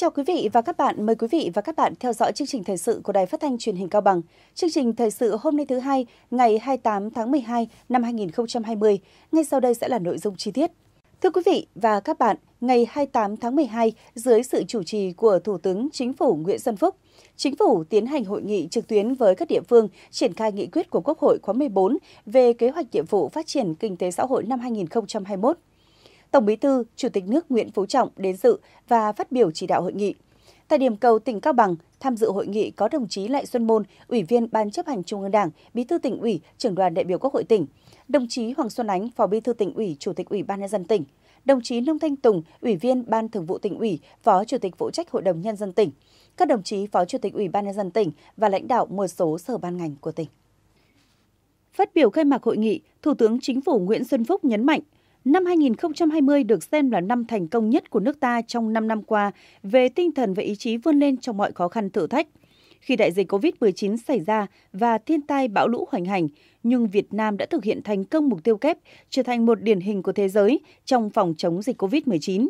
chào quý vị và các bạn. Mời quý vị và các bạn theo dõi chương trình thời sự của Đài Phát thanh Truyền hình Cao Bằng. Chương trình thời sự hôm nay thứ hai, ngày 28 tháng 12 năm 2020. Ngay sau đây sẽ là nội dung chi tiết. Thưa quý vị và các bạn, ngày 28 tháng 12, dưới sự chủ trì của Thủ tướng Chính phủ Nguyễn Xuân Phúc, Chính phủ tiến hành hội nghị trực tuyến với các địa phương triển khai nghị quyết của Quốc hội khóa 14 về kế hoạch nhiệm vụ phát triển kinh tế xã hội năm 2021. Tổng Bí thư, Chủ tịch nước Nguyễn Phú Trọng đến dự và phát biểu chỉ đạo hội nghị. Tại điểm cầu tỉnh Cao Bằng, tham dự hội nghị có đồng chí Lại Xuân Môn, Ủy viên Ban chấp hành Trung ương Đảng, Bí thư tỉnh ủy, trưởng đoàn đại biểu Quốc hội tỉnh, đồng chí Hoàng Xuân Ánh, Phó Bí thư tỉnh ủy, Chủ tịch Ủy ban nhân dân tỉnh, đồng chí Nông Thanh Tùng, Ủy viên Ban Thường vụ tỉnh ủy, Phó Chủ tịch phụ trách Hội đồng nhân dân tỉnh, các đồng chí Phó Chủ tịch Ủy ban nhân dân tỉnh và lãnh đạo một số sở ban ngành của tỉnh. Phát biểu khai mạc hội nghị, Thủ tướng Chính phủ Nguyễn Xuân Phúc nhấn mạnh, Năm 2020 được xem là năm thành công nhất của nước ta trong 5 năm qua về tinh thần và ý chí vươn lên trong mọi khó khăn thử thách. Khi đại dịch COVID-19 xảy ra và thiên tai bão lũ hoành hành, nhưng Việt Nam đã thực hiện thành công mục tiêu kép, trở thành một điển hình của thế giới trong phòng chống dịch COVID-19.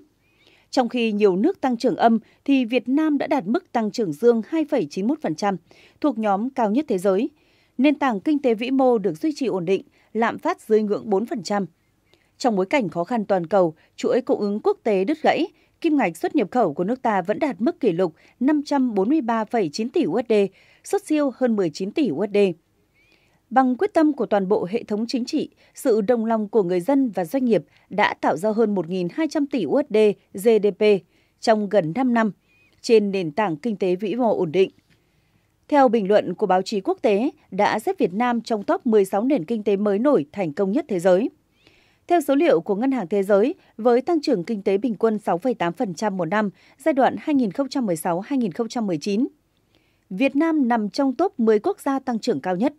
Trong khi nhiều nước tăng trưởng âm thì Việt Nam đã đạt mức tăng trưởng dương 2,91%, thuộc nhóm cao nhất thế giới. Nền tảng kinh tế vĩ mô được duy trì ổn định, lạm phát dưới ngưỡng 4%, trong bối cảnh khó khăn toàn cầu, chuỗi cung ứng quốc tế đứt gãy, kim ngạch xuất nhập khẩu của nước ta vẫn đạt mức kỷ lục 543,9 tỷ USD, xuất siêu hơn 19 tỷ USD. Bằng quyết tâm của toàn bộ hệ thống chính trị, sự đồng lòng của người dân và doanh nghiệp đã tạo ra hơn 1.200 tỷ USD GDP trong gần 5 năm trên nền tảng kinh tế vĩ mô ổn định. Theo bình luận của báo chí quốc tế, đã xếp Việt Nam trong top 16 nền kinh tế mới nổi thành công nhất thế giới. Theo số liệu của Ngân hàng Thế giới, với tăng trưởng kinh tế bình quân 6,8% một năm giai đoạn 2016-2019, Việt Nam nằm trong top 10 quốc gia tăng trưởng cao nhất.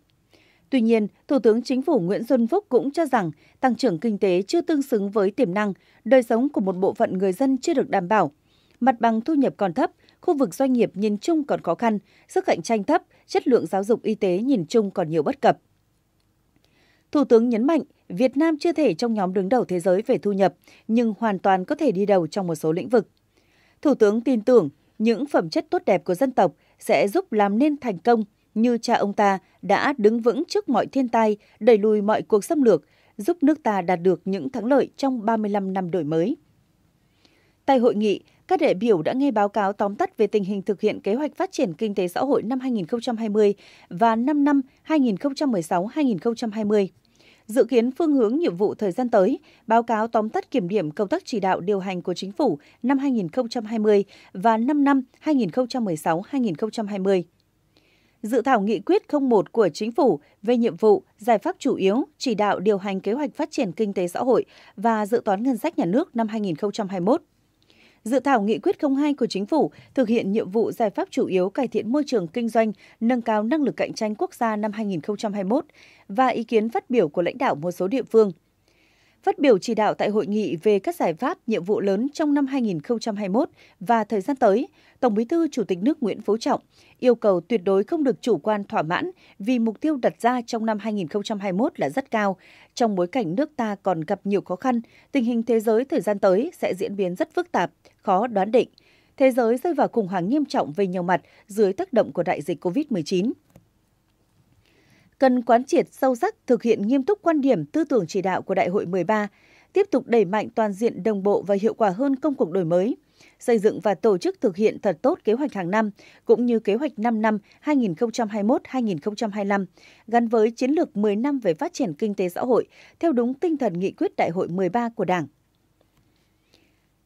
Tuy nhiên, Thủ tướng Chính phủ Nguyễn Xuân Phúc cũng cho rằng tăng trưởng kinh tế chưa tương xứng với tiềm năng, đời sống của một bộ phận người dân chưa được đảm bảo, mặt bằng thu nhập còn thấp, khu vực doanh nghiệp nhìn chung còn khó khăn, sức cạnh tranh thấp, chất lượng giáo dục y tế nhìn chung còn nhiều bất cập. Thủ tướng nhấn mạnh, Việt Nam chưa thể trong nhóm đứng đầu thế giới về thu nhập, nhưng hoàn toàn có thể đi đầu trong một số lĩnh vực. Thủ tướng tin tưởng những phẩm chất tốt đẹp của dân tộc sẽ giúp làm nên thành công như cha ông ta đã đứng vững trước mọi thiên tai, đẩy lùi mọi cuộc xâm lược, giúp nước ta đạt được những thắng lợi trong 35 năm đổi mới. Tại hội nghị, các đại biểu đã nghe báo cáo tóm tắt về tình hình thực hiện kế hoạch phát triển kinh tế xã hội năm 2020 và 5 năm 2016-2020. Dự kiến phương hướng nhiệm vụ thời gian tới, báo cáo tóm tắt kiểm điểm công tác chỉ đạo điều hành của chính phủ năm 2020 và 5 năm 2016-2020 dự thảo nghị quyết 01 của Chính phủ về nhiệm vụ, giải pháp chủ yếu, chỉ đạo điều hành kế hoạch phát triển kinh tế xã hội và dự toán ngân sách nhà nước năm 2021 dự thảo nghị quyết 02 của Chính phủ thực hiện nhiệm vụ giải pháp chủ yếu cải thiện môi trường kinh doanh, nâng cao năng lực cạnh tranh quốc gia năm 2021 và ý kiến phát biểu của lãnh đạo một số địa phương – Phát biểu chỉ đạo tại hội nghị về các giải pháp, nhiệm vụ lớn trong năm 2021 và thời gian tới, Tổng Bí thư Chủ tịch nước Nguyễn Phú Trọng yêu cầu tuyệt đối không được chủ quan thỏa mãn vì mục tiêu đặt ra trong năm 2021 là rất cao. Trong bối cảnh nước ta còn gặp nhiều khó khăn, tình hình thế giới thời gian tới sẽ diễn biến rất phức tạp, khó đoán định. Thế giới rơi vào khủng hoảng nghiêm trọng về nhiều mặt dưới tác động của đại dịch COVID-19 cần quán triệt sâu sắc thực hiện nghiêm túc quan điểm tư tưởng chỉ đạo của Đại hội 13, tiếp tục đẩy mạnh toàn diện đồng bộ và hiệu quả hơn công cuộc đổi mới, xây dựng và tổ chức thực hiện thật tốt kế hoạch hàng năm cũng như kế hoạch 5 năm 2021-2025 gắn với chiến lược 10 năm về phát triển kinh tế xã hội theo đúng tinh thần nghị quyết Đại hội 13 của Đảng.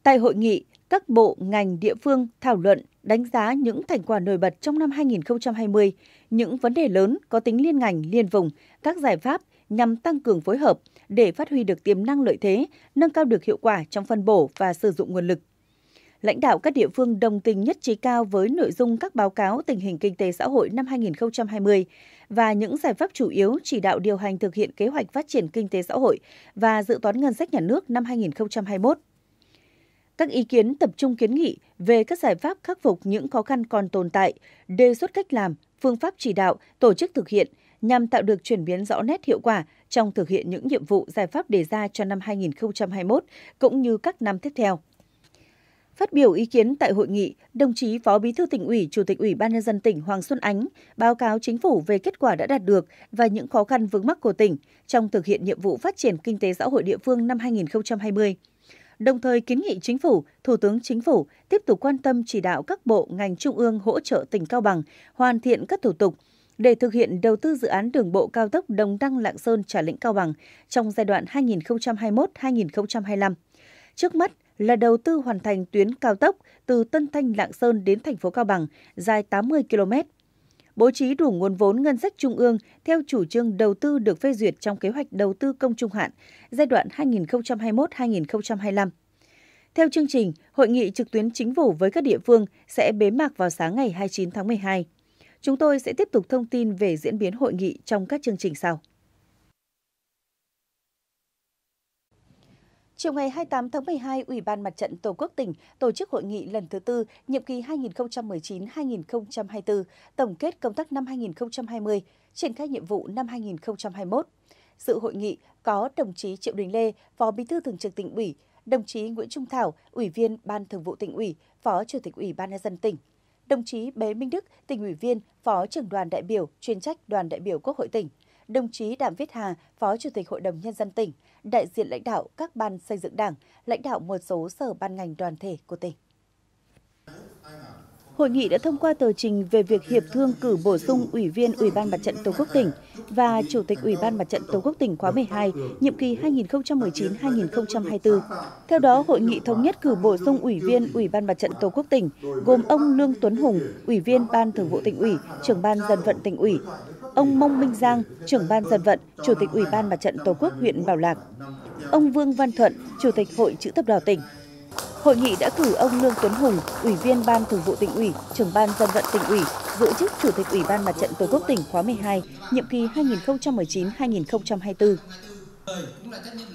Tại hội nghị, các bộ, ngành, địa phương thảo luận, đánh giá những thành quả nổi bật trong năm 2020, những vấn đề lớn có tính liên ngành, liên vùng, các giải pháp nhằm tăng cường phối hợp để phát huy được tiềm năng lợi thế, nâng cao được hiệu quả trong phân bổ và sử dụng nguồn lực. Lãnh đạo các địa phương đồng tình nhất trí cao với nội dung các báo cáo tình hình kinh tế xã hội năm 2020 và những giải pháp chủ yếu chỉ đạo điều hành thực hiện kế hoạch phát triển kinh tế xã hội và dự toán ngân sách nhà nước năm 2021. Các ý kiến tập trung kiến nghị về các giải pháp khắc phục những khó khăn còn tồn tại, đề xuất cách làm, phương pháp chỉ đạo, tổ chức thực hiện nhằm tạo được chuyển biến rõ nét hiệu quả trong thực hiện những nhiệm vụ giải pháp đề ra cho năm 2021 cũng như các năm tiếp theo. Phát biểu ý kiến tại hội nghị, đồng chí Phó Bí thư tỉnh ủy, Chủ tịch Ủy ban nhân dân tỉnh Hoàng Xuân Ánh báo cáo chính phủ về kết quả đã đạt được và những khó khăn vướng mắc của tỉnh trong thực hiện nhiệm vụ phát triển kinh tế xã hội địa phương năm 2020 đồng thời kiến nghị chính phủ, Thủ tướng Chính phủ tiếp tục quan tâm chỉ đạo các bộ ngành trung ương hỗ trợ tỉnh Cao Bằng hoàn thiện các thủ tục để thực hiện đầu tư dự án đường bộ cao tốc Đồng Đăng Lạng Sơn Trà Lĩnh Cao Bằng trong giai đoạn 2021-2025. Trước mắt là đầu tư hoàn thành tuyến cao tốc từ Tân Thanh Lạng Sơn đến thành phố Cao Bằng dài 80 km bố trí đủ nguồn vốn ngân sách trung ương theo chủ trương đầu tư được phê duyệt trong kế hoạch đầu tư công trung hạn giai đoạn 2021-2025. Theo chương trình, hội nghị trực tuyến chính phủ với các địa phương sẽ bế mạc vào sáng ngày 29 tháng 12. Chúng tôi sẽ tiếp tục thông tin về diễn biến hội nghị trong các chương trình sau. Chiều ngày 28 tháng 12, Ủy ban Mặt trận Tổ quốc tỉnh tổ chức hội nghị lần thứ tư, nhiệm kỳ 2019-2024, tổng kết công tác năm 2020, triển khai nhiệm vụ năm 2021. Dự hội nghị có đồng chí Triệu Đình Lê, Phó Bí thư Thường trực tỉnh ủy, đồng chí Nguyễn Trung Thảo, Ủy viên Ban Thường vụ tỉnh ủy, Phó Chủ tịch Ủy ban nhân dân tỉnh, đồng chí Bế Minh Đức, tỉnh ủy viên, Phó trưởng đoàn đại biểu, chuyên trách đoàn đại biểu Quốc hội tỉnh, đồng chí Đạm Viết Hà, Phó Chủ tịch Hội đồng Nhân dân tỉnh, đại diện lãnh đạo các ban xây dựng đảng, lãnh đạo một số sở ban ngành đoàn thể của tỉnh. Hội nghị đã thông qua tờ trình về việc hiệp thương cử bổ sung Ủy viên Ủy ban Mặt trận Tổ quốc tỉnh và Chủ tịch Ủy ban Mặt trận Tổ quốc tỉnh khóa 12, nhiệm kỳ 2019-2024. Theo đó, hội nghị thống nhất cử bổ sung Ủy viên Ủy ban Mặt trận Tổ quốc tỉnh, gồm ông Lương Tuấn Hùng, Ủy viên Ban Thường vụ tỉnh ủy, trưởng ban dân vận tỉnh ủy, ông Mông Minh Giang, trưởng ban dân vận, chủ tịch Ủy ban Mặt trận Tổ quốc huyện Bảo Lạc, ông Vương Văn Thuận, chủ tịch Hội chữ thập đỏ tỉnh. Hội nghị đã cử ông Lương Tuấn Hùng, Ủy viên Ban Thường vụ tỉnh ủy, trưởng ban dân vận tỉnh ủy, giữ chức Chủ tịch Ủy ban Mặt trận Tổ quốc tỉnh khóa 12, nhiệm kỳ 2019-2024.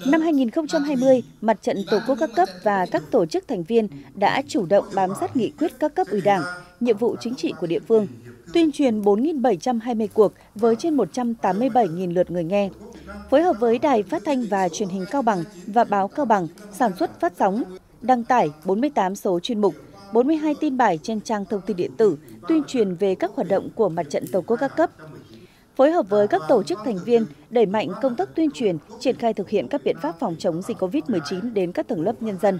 Năm 2020, Mặt trận Tổ quốc các cấp và các tổ chức thành viên đã chủ động bám sát nghị quyết các cấp ủy đảng, nhiệm vụ chính trị của địa phương, tuyên truyền 4.720 cuộc với trên 187.000 lượt người nghe. Phối hợp với Đài Phát thanh và Truyền hình Cao Bằng và Báo Cao Bằng sản xuất phát sóng, đăng tải 48 số chuyên mục, 42 tin bài trên trang thông tin điện tử tuyên truyền về các hoạt động của Mặt trận Tổ quốc các cấp. Phối hợp với các tổ chức thành viên, đẩy mạnh công tác tuyên truyền, triển khai thực hiện các biện pháp phòng chống dịch COVID-19 đến các tầng lớp nhân dân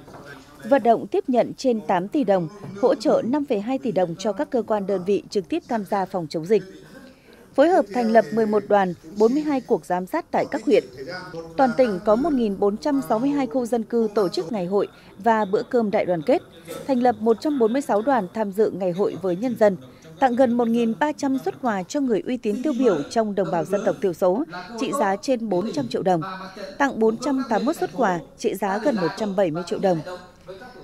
vận động tiếp nhận trên 8 tỷ đồng, hỗ trợ 5,2 tỷ đồng cho các cơ quan đơn vị trực tiếp tham gia phòng chống dịch. Phối hợp thành lập 11 đoàn, 42 cuộc giám sát tại các huyện. Toàn tỉnh có 1.462 khu dân cư tổ chức ngày hội và bữa cơm đại đoàn kết, thành lập 146 đoàn tham dự ngày hội với nhân dân, tặng gần 1.300 xuất quà cho người uy tín tiêu biểu trong đồng bào dân tộc thiểu số, trị giá trên 400 triệu đồng, tặng 481 xuất quà trị giá gần 170 triệu đồng,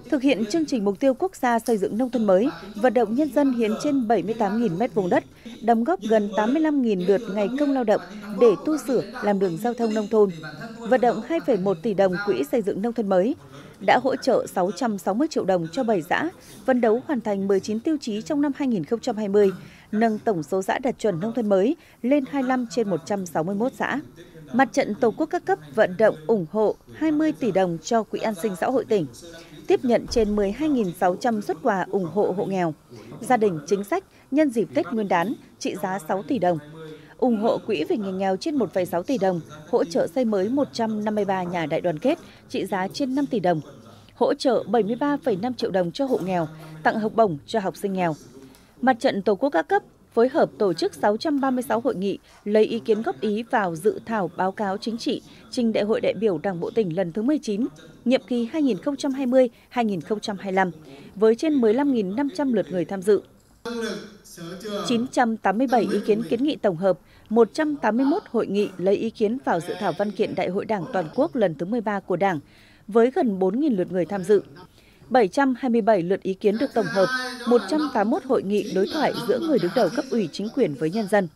Thực hiện chương trình mục tiêu quốc gia xây dựng nông thôn mới, vận động nhân dân hiến trên 78.000 mét vùng đất, đóng góp gần 85.000 lượt ngày công lao động để tu sửa làm đường giao thông nông thôn, vận động 2,1 tỷ đồng quỹ xây dựng nông thôn mới, đã hỗ trợ 660 triệu đồng cho 7 xã, phấn đấu hoàn thành 19 tiêu chí trong năm 2020, nâng tổng số xã đạt chuẩn nông thôn mới lên 25 trên 161 xã. Mặt trận Tổ quốc các cấp vận động ủng hộ 20 tỷ đồng cho Quỹ an sinh xã hội tỉnh tiếp nhận trên 12.600 xuất quà ủng hộ hộ nghèo, gia đình chính sách nhân dịp Tết Nguyên đán trị giá 6 tỷ đồng, ủng hộ quỹ vì người nghèo trên 1,6 tỷ đồng, hỗ trợ xây mới 153 nhà đại đoàn kết trị giá trên 5 tỷ đồng, hỗ trợ 73,5 triệu đồng cho hộ nghèo, tặng học bổng cho học sinh nghèo. Mặt trận Tổ quốc các cấp phối hợp tổ chức 636 hội nghị, lấy ý kiến góp ý vào dự thảo báo cáo chính trị trình đại hội đại biểu Đảng bộ tỉnh lần thứ 19, nhiệm kỳ 2020-2025, với trên 15.500 lượt người tham dự. 987 ý kiến kiến nghị tổng hợp, 181 hội nghị lấy ý kiến vào dự thảo văn kiện Đại hội Đảng toàn quốc lần thứ 13 của Đảng, với gần 4.000 lượt người tham dự. 727 lượt ý kiến được tổng hợp, 181 hội nghị đối thoại giữa người đứng đầu cấp ủy chính quyền với nhân dân.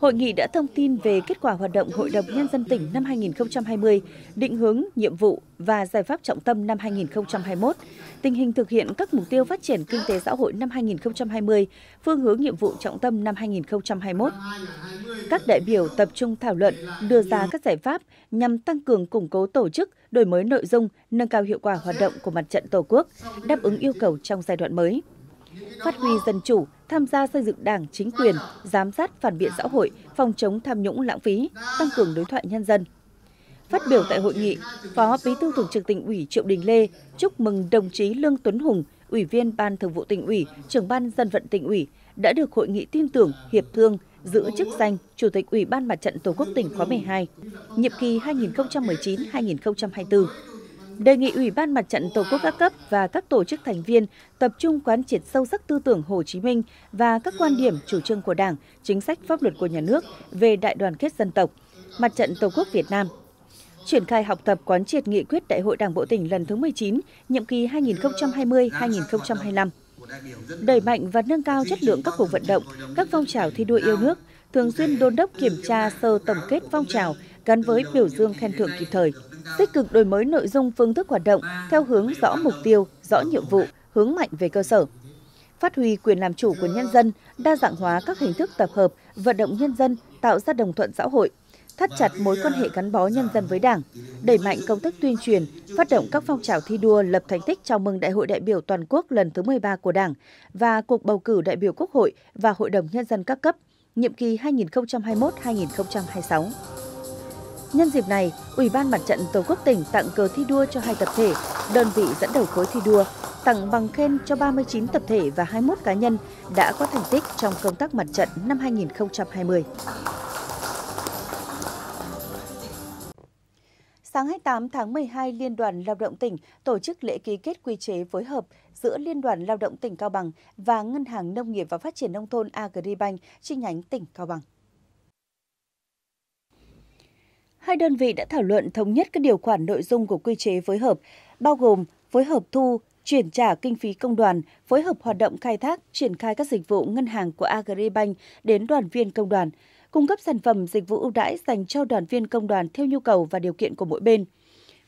Hội nghị đã thông tin về kết quả hoạt động Hội đồng Nhân dân tỉnh năm 2020, định hướng, nhiệm vụ và giải pháp trọng tâm năm 2021, tình hình thực hiện các mục tiêu phát triển kinh tế xã hội năm 2020, phương hướng nhiệm vụ trọng tâm năm 2021. Các đại biểu tập trung thảo luận, đưa ra các giải pháp nhằm tăng cường củng cố tổ chức, đổi mới nội dung, nâng cao hiệu quả hoạt động của mặt trận Tổ quốc, đáp ứng yêu cầu trong giai đoạn mới. Phát huy dân chủ, tham gia xây dựng đảng, chính quyền, giám sát phản biện xã hội, phòng chống tham nhũng lãng phí, tăng cường đối thoại nhân dân. Phát biểu tại hội nghị, Phó Bí thư Thường trực tỉnh ủy Triệu Đình Lê chúc mừng đồng chí Lương Tuấn Hùng, Ủy viên Ban Thường vụ tỉnh ủy, Trưởng ban dân vận tỉnh ủy đã được hội nghị tin tưởng, hiệp thương, giữ chức danh Chủ tịch Ủy ban Mặt trận Tổ quốc tỉnh khóa 12, nhiệm kỳ 2019-2024 đề nghị Ủy ban Mặt trận Tổ quốc các cấp và các tổ chức thành viên tập trung quán triệt sâu sắc tư tưởng Hồ Chí Minh và các quan điểm chủ trương của Đảng, chính sách pháp luật của nhà nước về đại đoàn kết dân tộc, Mặt trận Tổ quốc Việt Nam triển khai học tập quán triệt nghị quyết Đại hội Đảng bộ tỉnh lần thứ 19, nhiệm kỳ 2020-2025. Đẩy mạnh và nâng cao chất lượng các cuộc vận động, các phong trào thi đua yêu nước, thường xuyên đôn đốc kiểm tra sơ tổng kết phong trào gắn với biểu dương khen thưởng kịp thời tích cực đổi mới nội dung phương thức hoạt động theo hướng rõ mục tiêu, rõ nhiệm vụ, hướng mạnh về cơ sở. Phát huy quyền làm chủ của nhân dân, đa dạng hóa các hình thức tập hợp, vận động nhân dân, tạo ra đồng thuận xã hội, thắt chặt mối quan hệ gắn bó nhân dân với Đảng, đẩy mạnh công tác tuyên truyền, phát động các phong trào thi đua lập thành tích chào mừng Đại hội đại biểu toàn quốc lần thứ 13 của Đảng và cuộc bầu cử đại biểu Quốc hội và Hội đồng nhân dân các cấp nhiệm kỳ 2021-2026. Nhân dịp này, Ủy ban Mặt trận Tổ quốc tỉnh tặng cờ thi đua cho hai tập thể, đơn vị dẫn đầu khối thi đua, tặng bằng khen cho 39 tập thể và 21 cá nhân đã có thành tích trong công tác mặt trận năm 2020. Sáng 28 tháng 12, Liên đoàn Lao động tỉnh tổ chức lễ ký kết quy chế phối hợp giữa Liên đoàn Lao động tỉnh Cao Bằng và Ngân hàng Nông nghiệp và Phát triển Nông thôn Agribank chi nhánh tỉnh Cao Bằng hai đơn vị đã thảo luận thống nhất các điều khoản nội dung của quy chế phối hợp, bao gồm phối hợp thu, chuyển trả kinh phí công đoàn, phối hợp hoạt động khai thác, triển khai các dịch vụ ngân hàng của Agribank đến đoàn viên công đoàn, cung cấp sản phẩm dịch vụ ưu đãi dành cho đoàn viên công đoàn theo nhu cầu và điều kiện của mỗi bên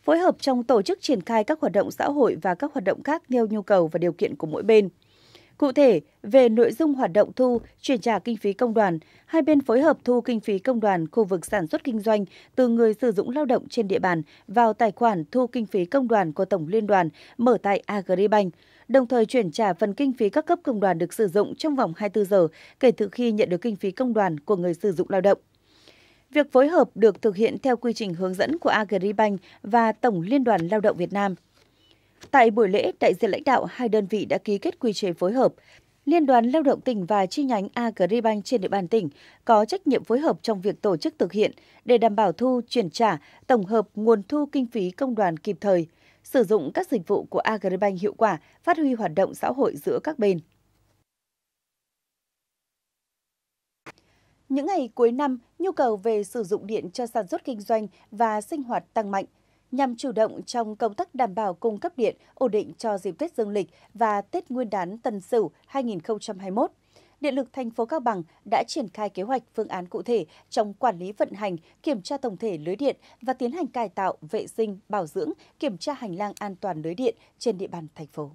phối hợp trong tổ chức triển khai các hoạt động xã hội và các hoạt động khác theo nhu cầu và điều kiện của mỗi bên. Cụ thể, về nội dung hoạt động thu, chuyển trả kinh phí công đoàn, hai bên phối hợp thu kinh phí công đoàn khu vực sản xuất kinh doanh từ người sử dụng lao động trên địa bàn vào tài khoản thu kinh phí công đoàn của Tổng Liên đoàn mở tại Agribank, đồng thời chuyển trả phần kinh phí các cấp công đoàn được sử dụng trong vòng 24 giờ kể từ khi nhận được kinh phí công đoàn của người sử dụng lao động. Việc phối hợp được thực hiện theo quy trình hướng dẫn của Agribank và Tổng Liên đoàn Lao động Việt Nam. Tại buổi lễ, đại diện lãnh đạo hai đơn vị đã ký kết quy chế phối hợp. Liên đoàn Lao động tỉnh và chi nhánh Agribank trên địa bàn tỉnh có trách nhiệm phối hợp trong việc tổ chức thực hiện để đảm bảo thu, chuyển trả, tổng hợp nguồn thu kinh phí công đoàn kịp thời, sử dụng các dịch vụ của Agribank hiệu quả, phát huy hoạt động xã hội giữa các bên. Những ngày cuối năm, nhu cầu về sử dụng điện cho sản xuất kinh doanh và sinh hoạt tăng mạnh – nhằm chủ động trong công tác đảm bảo cung cấp điện ổn định cho dịp Tết Dương lịch và Tết Nguyên đán Tân Sửu 2021. Điện lực thành phố Cao Bằng đã triển khai kế hoạch phương án cụ thể trong quản lý vận hành, kiểm tra tổng thể lưới điện và tiến hành cải tạo, vệ sinh, bảo dưỡng, kiểm tra hành lang an toàn lưới điện trên địa bàn thành phố.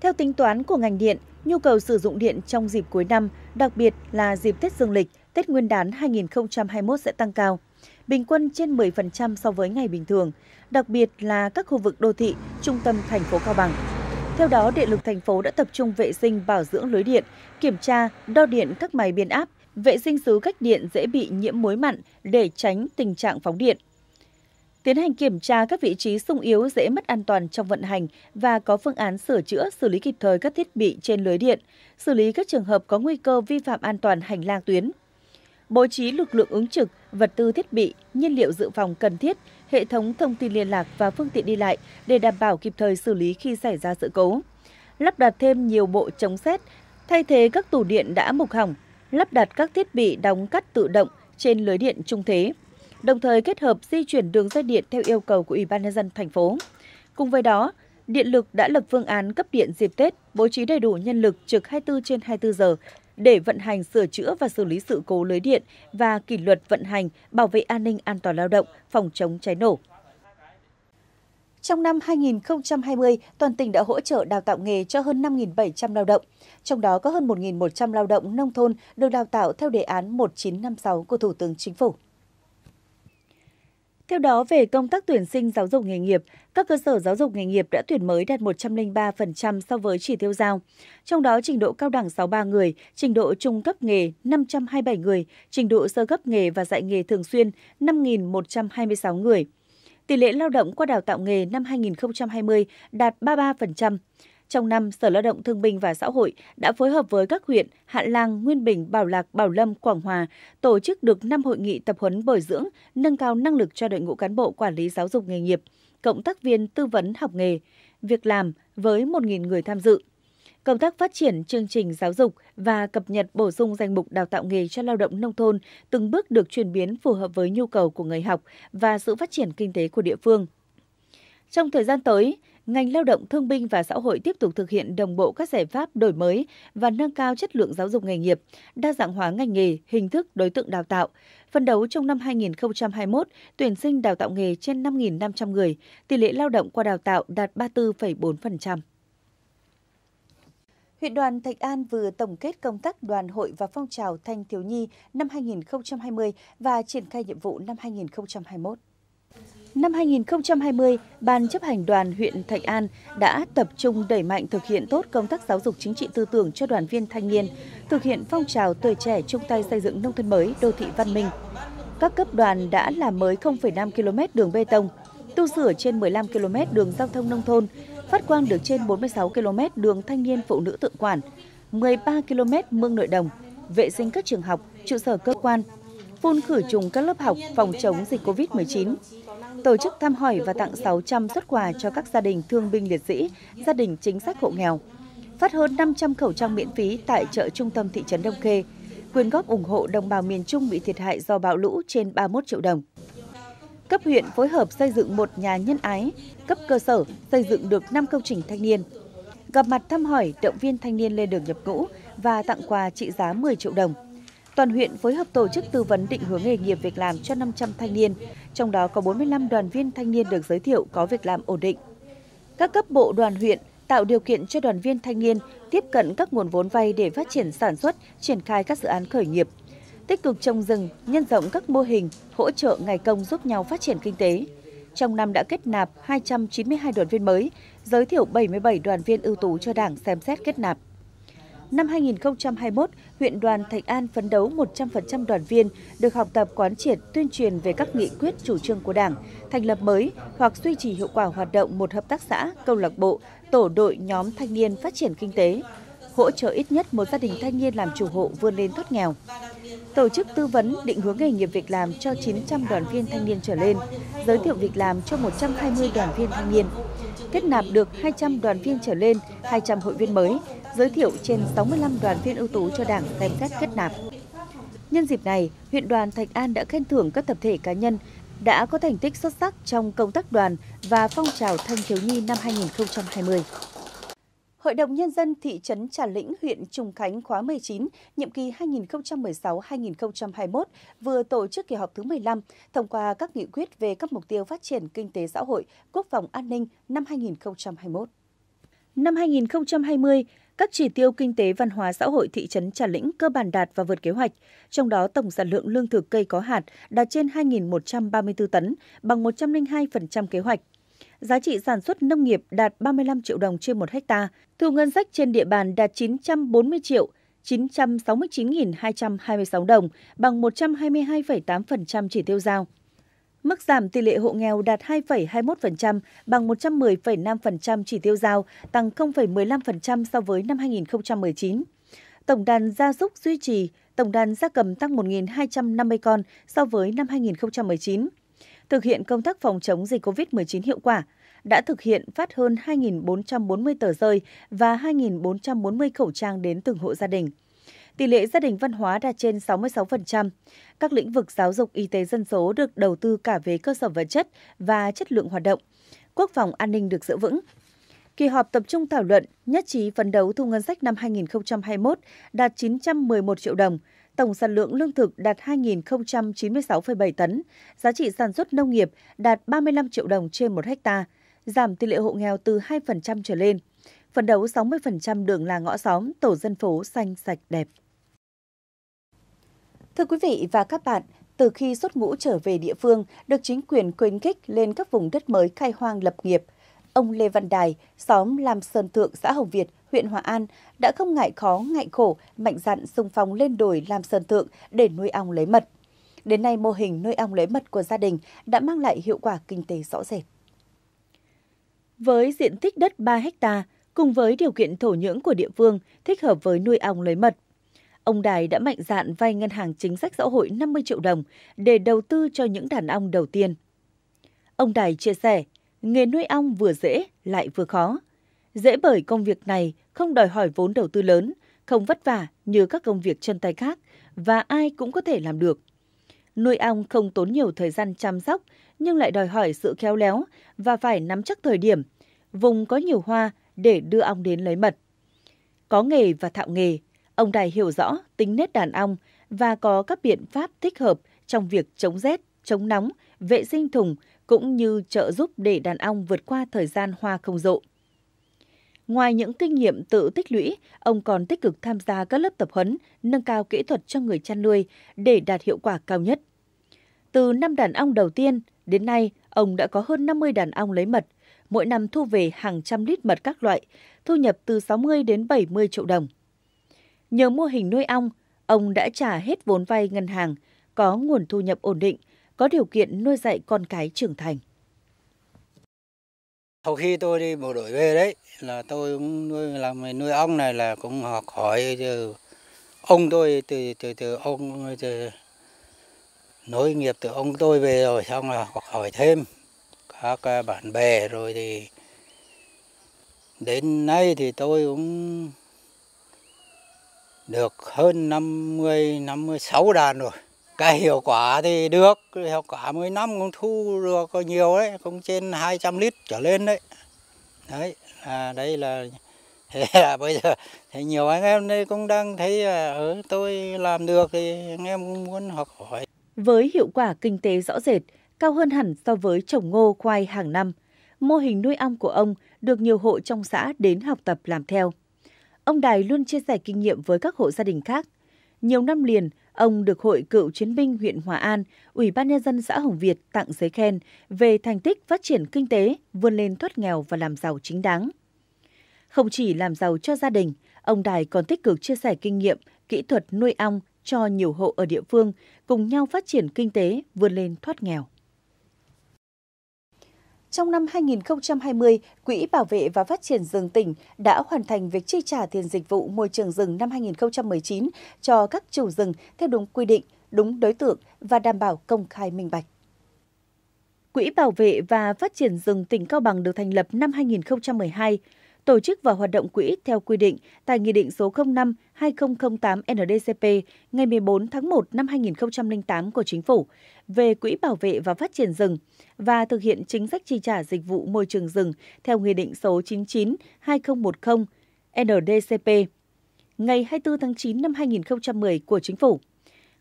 Theo tính toán của ngành điện, nhu cầu sử dụng điện trong dịp cuối năm, đặc biệt là dịp Tết Dương lịch, Tết Nguyên đán 2021 sẽ tăng cao bình quân trên 10% so với ngày bình thường, đặc biệt là các khu vực đô thị, trung tâm thành phố Cao Bằng. Theo đó, Điện lực thành phố đã tập trung vệ sinh bảo dưỡng lưới điện, kiểm tra, đo điện các máy biến áp, vệ sinh xứ cách điện dễ bị nhiễm muối mặn để tránh tình trạng phóng điện. Tiến hành kiểm tra các vị trí sung yếu dễ mất an toàn trong vận hành và có phương án sửa chữa, xử lý kịp thời các thiết bị trên lưới điện, xử lý các trường hợp có nguy cơ vi phạm an toàn hành lang tuyến. Bố trí lực lượng ứng trực vật tư thiết bị, nhiên liệu dự phòng cần thiết, hệ thống thông tin liên lạc và phương tiện đi lại để đảm bảo kịp thời xử lý khi xảy ra sự cố. Lắp đặt thêm nhiều bộ chống xét, thay thế các tủ điện đã mục hỏng, lắp đặt các thiết bị đóng cắt tự động trên lưới điện trung thế, đồng thời kết hợp di chuyển đường dây điện theo yêu cầu của Ủy ban nhân dân thành phố. Cùng với đó, Điện lực đã lập phương án cấp điện dịp Tết, bố trí đầy đủ nhân lực trực 24 trên 24 giờ để vận hành sửa chữa và xử lý sự cố lưới điện và kỷ luật vận hành, bảo vệ an ninh an toàn lao động, phòng chống cháy nổ. Trong năm 2020, toàn tỉnh đã hỗ trợ đào tạo nghề cho hơn 5.700 lao động, trong đó có hơn 1.100 lao động nông thôn được đào tạo theo đề án 1956 của Thủ tướng Chính phủ. Theo đó, về công tác tuyển sinh giáo dục nghề nghiệp, các cơ sở giáo dục nghề nghiệp đã tuyển mới đạt 103% so với chỉ tiêu giao. Trong đó, trình độ cao đẳng 63 người, trình độ trung cấp nghề 527 người, trình độ sơ cấp nghề và dạy nghề thường xuyên 5.126 người. Tỷ lệ lao động qua đào tạo nghề năm 2020 đạt 33%. Trong năm, Sở Lao động Thương binh và Xã hội đã phối hợp với các huyện Hạ Lang, Nguyên Bình, Bảo Lạc, Bảo Lâm, Quảng Hòa tổ chức được 5 hội nghị tập huấn bồi dưỡng, nâng cao năng lực cho đội ngũ cán bộ quản lý giáo dục nghề nghiệp, cộng tác viên tư vấn học nghề, việc làm với 1.000 người tham dự công tác phát triển chương trình giáo dục và cập nhật bổ sung danh mục đào tạo nghề cho lao động nông thôn từng bước được chuyển biến phù hợp với nhu cầu của người học và sự phát triển kinh tế của địa phương. Trong thời gian tới, ngành lao động thương binh và xã hội tiếp tục thực hiện đồng bộ các giải pháp đổi mới và nâng cao chất lượng giáo dục nghề nghiệp, đa dạng hóa ngành nghề, hình thức, đối tượng đào tạo. Phần đấu trong năm 2021, tuyển sinh đào tạo nghề trên 5.500 người, tỷ lệ lao động qua đào tạo đạt 34,4%. Huyện đoàn Thạch An vừa tổng kết công tác đoàn hội và phong trào thanh thiếu nhi năm 2020 và triển khai nhiệm vụ năm 2021. Năm 2020, Ban chấp hành đoàn huyện Thạch An đã tập trung đẩy mạnh thực hiện tốt công tác giáo dục chính trị tư tưởng cho đoàn viên thanh niên, thực hiện phong trào tuổi trẻ chung tay xây dựng nông thôn mới, đô thị văn minh. Các cấp đoàn đã làm mới 0,5 km đường bê tông, tu sửa trên 15 km đường giao thông nông thôn, phát quang được trên 46 km đường thanh niên phụ nữ tự quản, 13 km mương nội đồng, vệ sinh các trường học, trụ sở cơ quan, phun khử trùng các lớp học phòng chống dịch COVID-19, tổ chức thăm hỏi và tặng 600 xuất quà cho các gia đình thương binh liệt sĩ, gia đình chính sách hộ nghèo. Phát hơn 500 khẩu trang miễn phí tại chợ trung tâm thị trấn Đông Khê, quyên góp ủng hộ đồng bào miền Trung bị thiệt hại do bão lũ trên 31 triệu đồng. Cấp huyện phối hợp xây dựng một nhà nhân ái, cấp cơ sở xây dựng được 5 công trình thanh niên. Gặp mặt thăm hỏi động viên thanh niên lên đường nhập ngũ và tặng quà trị giá 10 triệu đồng toàn huyện phối hợp tổ chức tư vấn định hướng nghề nghiệp việc làm cho 500 thanh niên, trong đó có 45 đoàn viên thanh niên được giới thiệu có việc làm ổn định. Các cấp bộ đoàn huyện tạo điều kiện cho đoàn viên thanh niên tiếp cận các nguồn vốn vay để phát triển sản xuất, triển khai các dự án khởi nghiệp, tích cực trồng rừng, nhân rộng các mô hình, hỗ trợ ngày công giúp nhau phát triển kinh tế. Trong năm đã kết nạp 292 đoàn viên mới, giới thiệu 77 đoàn viên ưu tú cho Đảng xem xét kết nạp. Năm 2021, huyện đoàn Thạch An phấn đấu 100% đoàn viên được học tập quán triệt tuyên truyền về các nghị quyết chủ trương của Đảng, thành lập mới hoặc duy trì hiệu quả hoạt động một hợp tác xã, câu lạc bộ, tổ đội nhóm thanh niên phát triển kinh tế, hỗ trợ ít nhất một gia đình thanh niên làm chủ hộ vươn lên thoát nghèo. Tổ chức tư vấn định hướng nghề nghiệp việc làm cho 900 đoàn viên thanh niên trở lên, giới thiệu việc làm cho 120 đoàn viên thanh niên, kết nạp được 200 đoàn viên trở lên, 200 hội viên mới, giới thiệu trên 65 đoàn viên ưu tú cho Đảng xem xét kết nạp. Nhân dịp này, huyện đoàn Thạch An đã khen thưởng các tập thể cá nhân đã có thành tích xuất sắc trong công tác đoàn và phong trào thanh thiếu nhi năm 2020. Hội đồng Nhân dân thị trấn Trà Lĩnh, huyện Trùng Khánh khóa 19, nhiệm kỳ 2016-2021 vừa tổ chức kỳ họp thứ 15, thông qua các nghị quyết về các mục tiêu phát triển kinh tế xã hội, quốc phòng an ninh năm 2021. Năm 2020, các chỉ tiêu kinh tế văn hóa xã hội thị trấn Trà Lĩnh cơ bản đạt và vượt kế hoạch, trong đó tổng sản lượng lương thực cây có hạt đạt trên 2.134 tấn, bằng 102% kế hoạch. Giá trị sản xuất nông nghiệp đạt 35 triệu đồng trên một hecta, thu ngân sách trên địa bàn đạt 940 triệu, 969.226 đồng, bằng 122,8% chỉ tiêu giao. Mức giảm tỷ lệ hộ nghèo đạt 2,21%, bằng 110,5% chỉ tiêu giao, tăng 0,15% so với năm 2019. Tổng đàn gia súc duy trì, tổng đàn gia cầm tăng 1.250 con so với năm 2019. Thực hiện công tác phòng chống dịch COVID-19 hiệu quả, đã thực hiện phát hơn 2.440 tờ rơi và 2.440 khẩu trang đến từng hộ gia đình tỷ lệ gia đình văn hóa đạt trên 66%. Các lĩnh vực giáo dục y tế dân số được đầu tư cả về cơ sở vật chất và chất lượng hoạt động. Quốc phòng an ninh được giữ vững. Kỳ họp tập trung thảo luận, nhất trí phấn đấu thu ngân sách năm 2021 đạt 911 triệu đồng, tổng sản lượng lương thực đạt 2.096,7 tấn, giá trị sản xuất nông nghiệp đạt 35 triệu đồng trên một hecta, giảm tỷ lệ hộ nghèo từ 2% trở lên, phấn đấu 60% đường làng ngõ xóm, tổ dân phố xanh sạch đẹp. Thưa quý vị và các bạn, từ khi xuất ngũ trở về địa phương, được chính quyền khuyến khích lên các vùng đất mới khai hoang lập nghiệp, ông Lê Văn Đài, xóm Lam Sơn Thượng, xã Hồng Việt, huyện Hòa An, đã không ngại khó, ngại khổ, mạnh dạn xung phong lên đồi Lam Sơn Thượng để nuôi ong lấy mật. Đến nay, mô hình nuôi ong lấy mật của gia đình đã mang lại hiệu quả kinh tế rõ rệt. Với diện tích đất 3 hecta cùng với điều kiện thổ nhưỡng của địa phương thích hợp với nuôi ong lấy mật, ông Đài đã mạnh dạn vay ngân hàng chính sách xã hội 50 triệu đồng để đầu tư cho những đàn ong đầu tiên. Ông Đài chia sẻ, nghề nuôi ong vừa dễ lại vừa khó. Dễ bởi công việc này không đòi hỏi vốn đầu tư lớn, không vất vả như các công việc chân tay khác và ai cũng có thể làm được. Nuôi ong không tốn nhiều thời gian chăm sóc nhưng lại đòi hỏi sự khéo léo và phải nắm chắc thời điểm, vùng có nhiều hoa để đưa ong đến lấy mật. Có nghề và thạo nghề Ông Đài hiểu rõ tính nết đàn ong và có các biện pháp thích hợp trong việc chống rét, chống nóng, vệ sinh thùng cũng như trợ giúp để đàn ong vượt qua thời gian hoa không rộ. Ngoài những kinh nghiệm tự tích lũy, ông còn tích cực tham gia các lớp tập huấn, nâng cao kỹ thuật cho người chăn nuôi để đạt hiệu quả cao nhất. Từ năm đàn ong đầu tiên đến nay, ông đã có hơn 50 đàn ong lấy mật, mỗi năm thu về hàng trăm lít mật các loại, thu nhập từ 60 đến 70 triệu đồng. Nhờ mô hình nuôi ong, ông đã trả hết vốn vay ngân hàng, có nguồn thu nhập ổn định, có điều kiện nuôi dạy con cái trưởng thành. Sau khi tôi đi bộ đội về đấy là tôi cũng nuôi làm nuôi ong này là cũng học hỏi từ ông tôi từ từ từ ông từ nối nghiệp từ ông tôi về rồi xong là học hỏi thêm các bạn bè rồi thì đến nay thì tôi cũng được hơn 50 56 đàn rồi. Cái hiệu quả thì được, hiệu quả mới năm cũng thu được có nhiều đấy, cũng trên 200 lít trở lên đấy. Đấy, à, đây là thế là bây giờ thì nhiều anh em đây cũng đang thấy ở ừ, tôi làm được thì anh em cũng muốn học hỏi. Với hiệu quả kinh tế rõ rệt, cao hơn hẳn so với trồng ngô khoai hàng năm, mô hình nuôi ong của ông được nhiều hộ trong xã đến học tập làm theo. Ông Đài luôn chia sẻ kinh nghiệm với các hộ gia đình khác. Nhiều năm liền, ông được Hội Cựu Chiến binh huyện Hòa An, Ủy ban Nhân dân xã Hồng Việt tặng giấy khen về thành tích phát triển kinh tế, vươn lên thoát nghèo và làm giàu chính đáng. Không chỉ làm giàu cho gia đình, ông Đài còn tích cực chia sẻ kinh nghiệm, kỹ thuật nuôi ong cho nhiều hộ ở địa phương cùng nhau phát triển kinh tế, vươn lên thoát nghèo. Trong năm 2020, Quỹ Bảo vệ và Phát triển rừng tỉnh đã hoàn thành việc chi trả tiền dịch vụ môi trường rừng năm 2019 cho các chủ rừng theo đúng quy định, đúng đối tượng và đảm bảo công khai minh bạch. Quỹ Bảo vệ và Phát triển rừng tỉnh Cao Bằng được thành lập năm 2012 tổ chức và hoạt động quỹ theo quy định tại Nghị định số 05-2008-NDCP ngày 14 tháng 1 năm 2008 của Chính phủ về Quỹ bảo vệ và phát triển rừng và thực hiện chính sách chi trả dịch vụ môi trường rừng theo Nghị định số 99-2010-NDCP ngày 24 tháng 9 năm 2010 của Chính phủ.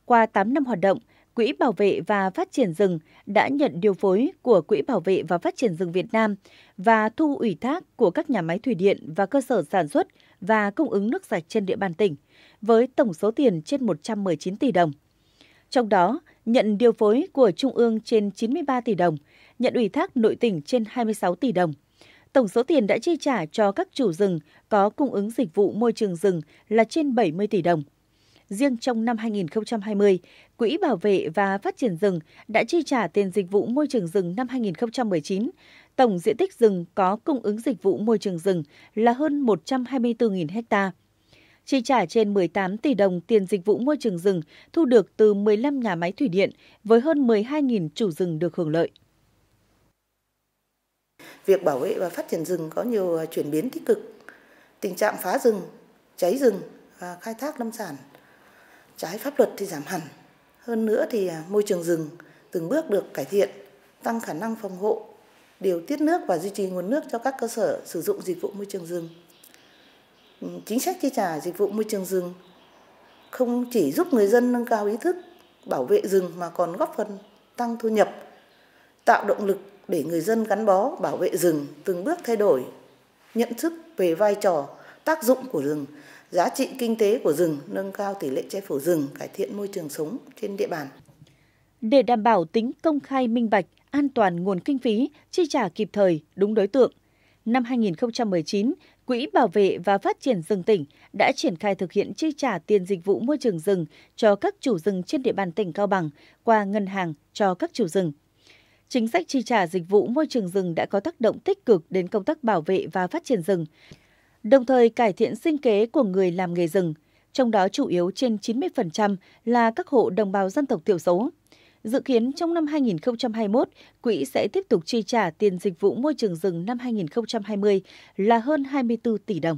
Qua 8 năm hoạt động, Quỹ Bảo vệ và Phát triển rừng đã nhận điều phối của Quỹ Bảo vệ và Phát triển rừng Việt Nam và thu ủy thác của các nhà máy thủy điện và cơ sở sản xuất và cung ứng nước sạch trên địa bàn tỉnh với tổng số tiền trên 119 tỷ đồng. Trong đó, nhận điều phối của Trung ương trên 93 tỷ đồng, nhận ủy thác nội tỉnh trên 26 tỷ đồng. Tổng số tiền đã chi trả cho các chủ rừng có cung ứng dịch vụ môi trường rừng là trên 70 tỷ đồng riêng trong năm 2020, Quỹ Bảo vệ và Phát triển rừng đã chi trả tiền dịch vụ môi trường rừng năm 2019. Tổng diện tích rừng có cung ứng dịch vụ môi trường rừng là hơn 124.000 ha. Chi trả trên 18 tỷ đồng tiền dịch vụ môi trường rừng thu được từ 15 nhà máy thủy điện với hơn 12.000 chủ rừng được hưởng lợi việc bảo vệ và phát triển rừng có nhiều chuyển biến tích cực. Tình trạng phá rừng, cháy rừng và khai thác lâm sản trái pháp luật thì giảm hẳn. Hơn nữa thì à, môi trường rừng từng bước được cải thiện, tăng khả năng phòng hộ, điều tiết nước và duy trì nguồn nước cho các cơ sở sử dụng dịch vụ môi trường rừng. Ừ, chính sách chi trả dịch vụ môi trường rừng không chỉ giúp người dân nâng cao ý thức bảo vệ rừng mà còn góp phần tăng thu nhập, tạo động lực để người dân gắn bó bảo vệ rừng từng bước thay đổi nhận thức về vai trò tác dụng của rừng giá trị kinh tế của rừng, nâng cao tỷ lệ che phủ rừng, cải thiện môi trường sống trên địa bàn. Để đảm bảo tính công khai minh bạch, an toàn nguồn kinh phí, chi trả kịp thời, đúng đối tượng, năm 2019, Quỹ Bảo vệ và Phát triển rừng tỉnh đã triển khai thực hiện chi trả tiền dịch vụ môi trường rừng cho các chủ rừng trên địa bàn tỉnh Cao Bằng qua ngân hàng cho các chủ rừng. Chính sách chi trả dịch vụ môi trường rừng đã có tác động tích cực đến công tác bảo vệ và phát triển rừng, đồng thời cải thiện sinh kế của người làm nghề rừng, trong đó chủ yếu trên 90% là các hộ đồng bào dân tộc thiểu số. Dự kiến trong năm 2021, quỹ sẽ tiếp tục chi trả tiền dịch vụ môi trường rừng năm 2020 là hơn 24 tỷ đồng.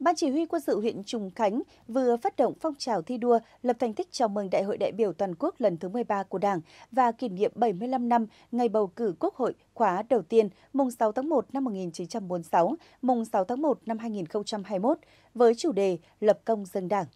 Ban chỉ huy quân sự huyện Trùng Khánh vừa phát động phong trào thi đua lập thành tích chào mừng Đại hội đại biểu toàn quốc lần thứ 13 của Đảng và kỷ niệm 75 năm ngày bầu cử Quốc hội khóa đầu tiên mùng 6 tháng 1 năm 1946, mùng 6 tháng 1 năm 2021 với chủ đề Lập công dân Đảng.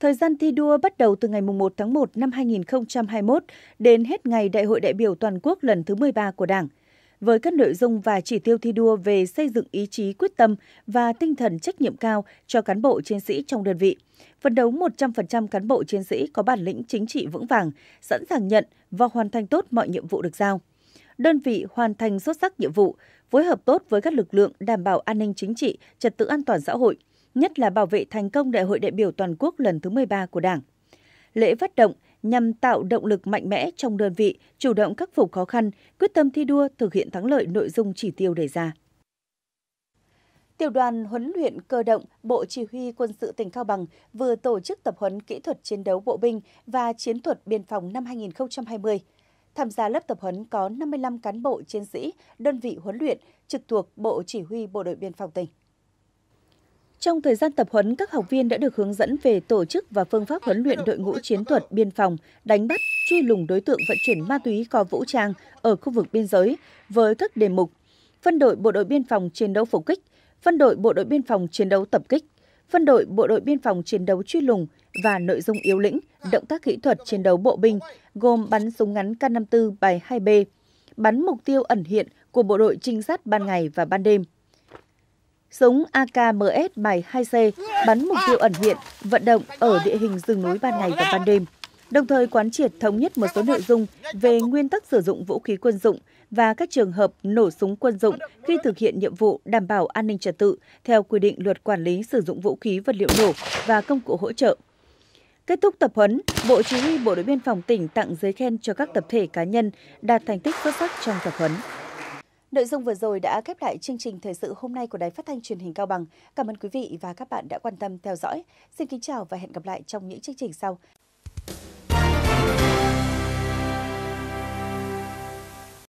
Thời gian thi đua bắt đầu từ ngày 1 tháng 1 năm 2021 đến hết ngày Đại hội đại biểu toàn quốc lần thứ 13 của Đảng – với các nội dung và chỉ tiêu thi đua về xây dựng ý chí quyết tâm và tinh thần trách nhiệm cao cho cán bộ chiến sĩ trong đơn vị. Phấn đấu 100% cán bộ chiến sĩ có bản lĩnh chính trị vững vàng, sẵn sàng nhận và hoàn thành tốt mọi nhiệm vụ được giao. Đơn vị hoàn thành xuất sắc nhiệm vụ, phối hợp tốt với các lực lượng đảm bảo an ninh chính trị, trật tự an toàn xã hội, nhất là bảo vệ thành công Đại hội đại biểu toàn quốc lần thứ 13 của Đảng. Lễ phát động nhằm tạo động lực mạnh mẽ trong đơn vị, chủ động khắc phục khó khăn, quyết tâm thi đua thực hiện thắng lợi nội dung chỉ tiêu đề ra. Tiểu đoàn huấn luyện cơ động Bộ Chỉ huy Quân sự tỉnh Cao Bằng vừa tổ chức tập huấn kỹ thuật chiến đấu bộ binh và chiến thuật biên phòng năm 2020. Tham gia lớp tập huấn có 55 cán bộ chiến sĩ, đơn vị huấn luyện trực thuộc Bộ Chỉ huy Bộ đội Biên phòng tỉnh. Trong thời gian tập huấn, các học viên đã được hướng dẫn về tổ chức và phương pháp huấn luyện đội ngũ chiến thuật biên phòng, đánh bắt, truy lùng đối tượng vận chuyển ma túy có vũ trang ở khu vực biên giới với các đề mục phân đội bộ đội biên phòng chiến đấu phục kích, phân đội bộ đội biên phòng chiến đấu tập kích, phân đội bộ đội biên phòng chiến đấu truy lùng và nội dung yếu lĩnh, động tác kỹ thuật chiến đấu bộ binh gồm bắn súng ngắn K54 bài 2B, bắn mục tiêu ẩn hiện của bộ đội trinh sát ban ngày và ban đêm súng AKMS bài 2C bắn mục tiêu ẩn hiện, vận động ở địa hình rừng núi ban ngày và ban đêm, đồng thời quán triệt thống nhất một số nội dung về nguyên tắc sử dụng vũ khí quân dụng và các trường hợp nổ súng quân dụng khi thực hiện nhiệm vụ đảm bảo an ninh trật tự theo quy định luật quản lý sử dụng vũ khí vật liệu nổ và công cụ hỗ trợ. Kết thúc tập huấn, Bộ Chỉ huy Bộ đội Biên phòng tỉnh tặng giấy khen cho các tập thể cá nhân đạt thành tích xuất sắc trong tập huấn. Nội dung vừa rồi đã khép lại chương trình thời sự hôm nay của Đài Phát thanh Truyền hình Cao Bằng. Cảm ơn quý vị và các bạn đã quan tâm theo dõi. Xin kính chào và hẹn gặp lại trong những chương trình sau.